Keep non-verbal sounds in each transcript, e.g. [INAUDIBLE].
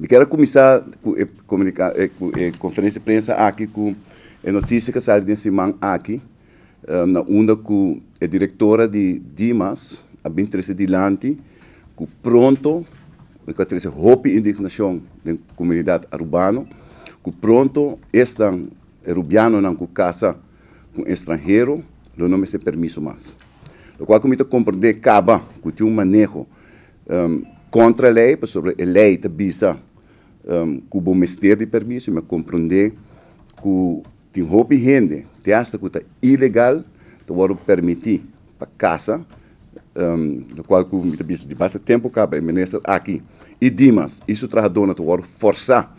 Me quero começar eh, a a eh, eh, conferência de imprensa aqui com a notícia que saiu desse man aqui, na onda com a diretora de Dimas, a de Lante, que pronto, a 13 roupa indignação da comunidade urbana, que pronto estão rubiano na casa com estrangeiro, não nome se permiso mais. O qual comita compreender acaba que tinha um manejo um, contra a lei, sobre a lei da visa um, que bom mestre de permissão, me compreender que tem roupa e rende, tem esta que está ilegal, então eu permitir para casa, um, no qual eu me disse, de bastante tempo, cabe é ministra aqui. E Dimas, isso traz a dona, então eu forçar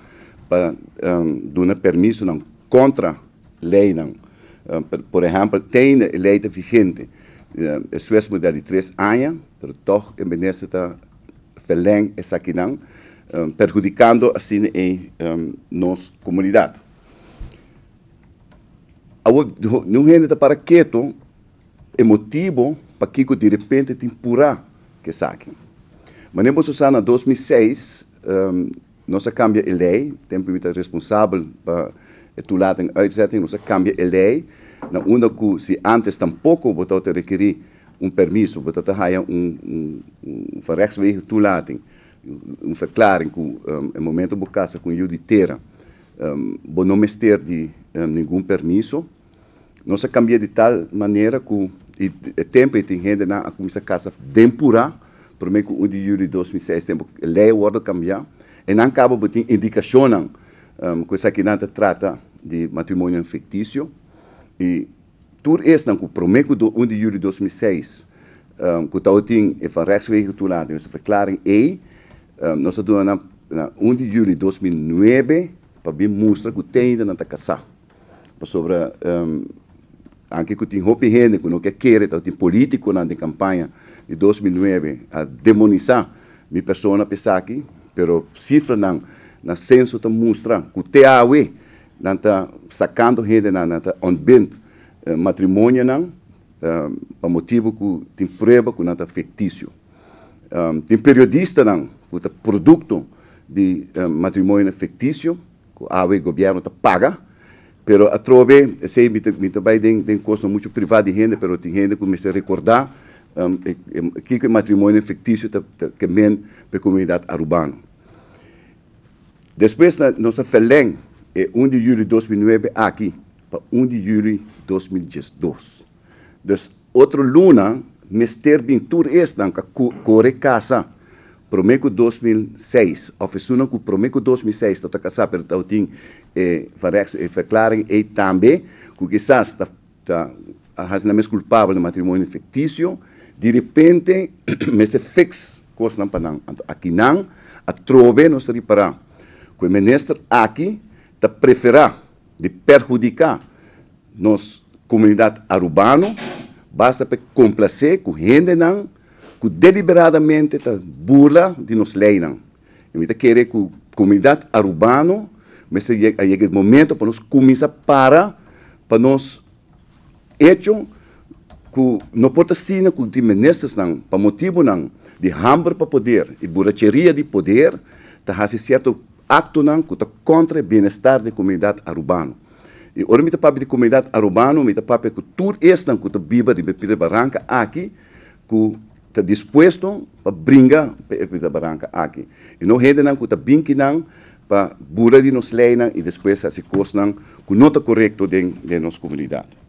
para um, permissão não, contra a lei, não. Um, por exemplo, tem a lei vigente, é uh, a Suécia modalidade de três anos, mas toch a ministra está verleng essa aqui não, um, perjudicando assim em um, nossa comunidade. Não gente para quieto é motivo para que de repente tem pura que saque. Mas em Bolsonaro, 2006, um, nós cambia a lei, tem permitido responsável para em uitzetting, nós cambia a lei, na onda que se antes tampouco botou te requerir um permisso, botou te haia um, um, um, um verrechtswege toelating um declaração com um, em momento bo casa com eu de terra um, não mester de um, nenhum permisso não se cambia de tal maneira que e, tempo e tem renda na a comissa casa tempura por mim que o de julho de 2006 tempo lei de cambiar e não acaba ter indicação um, coisa que nada trata de matrimônio fictício e tudo isso não que prometo do 1 de julho de 2006 um, que tal tem e van rechtswege toelaten, dus de verklaring E, um, ehm, nós estamos na, na 1 de julho de 2009 para ver mostrar que tem ainda não está Para sobre um, ehm, anche que tem roupa que não quer querer, então tem político na de campanha de 2009 a demonizar minha pessoa pensar aqui, pero cifra não, na censo está mostrando que o TAUE não está sacando gente na está onbent eh, matrimônio não, ehm, por motivo que tem prova que não está fictício. Um, tem periodista que kuta produto de um, eh, matrimonio que o awe governo ta tá paga, pero a trove, eh, sei mi mi também den den custo muito privado de renda, pero tem renda que me recordar um, que que matrimônio fictício ta, tá, ta tá, que é men pe comunidade urbana Depois na nossa felém é 1 de julho de 2009 aqui, para 1 de julho de 2012. des outra luna Mester Bintur Esdanka Kore Casa. Promeco 2006. Oficina que Promeco 2006 está tota casa per tautin eh, eh, [CLEARS THROAT] e farex e verklaring e também que quizás está está razoavelmente culpável de matrimônio fictício. De repente, meste fix coisa não panang. Aqui não, a trove não se reparar. o ministro aqui está preferir de perjudicar nos comunidade urbana Basta para complacer com gente não, que deliberadamente tá burla de nos lei não. Eu tá querer que a comunidade urbana, mas aí é o momento para nós começar para, para nós hecho que não pode ser que time nesses não, para motivo não, de hambre para poder e buracheria de poder, tá há certo acto não que tá contra o bem-estar da comunidade urbana. Ora, mita papo de comunidade arubano, mita papo que tur não, que biba de Pita Barranca aqui, que está disposto para brincar para Pita Barranca aqui. E não rede não que está binque não para bura de nos leina e depois assim coisas não que não está correto dentro de nossa comunidade.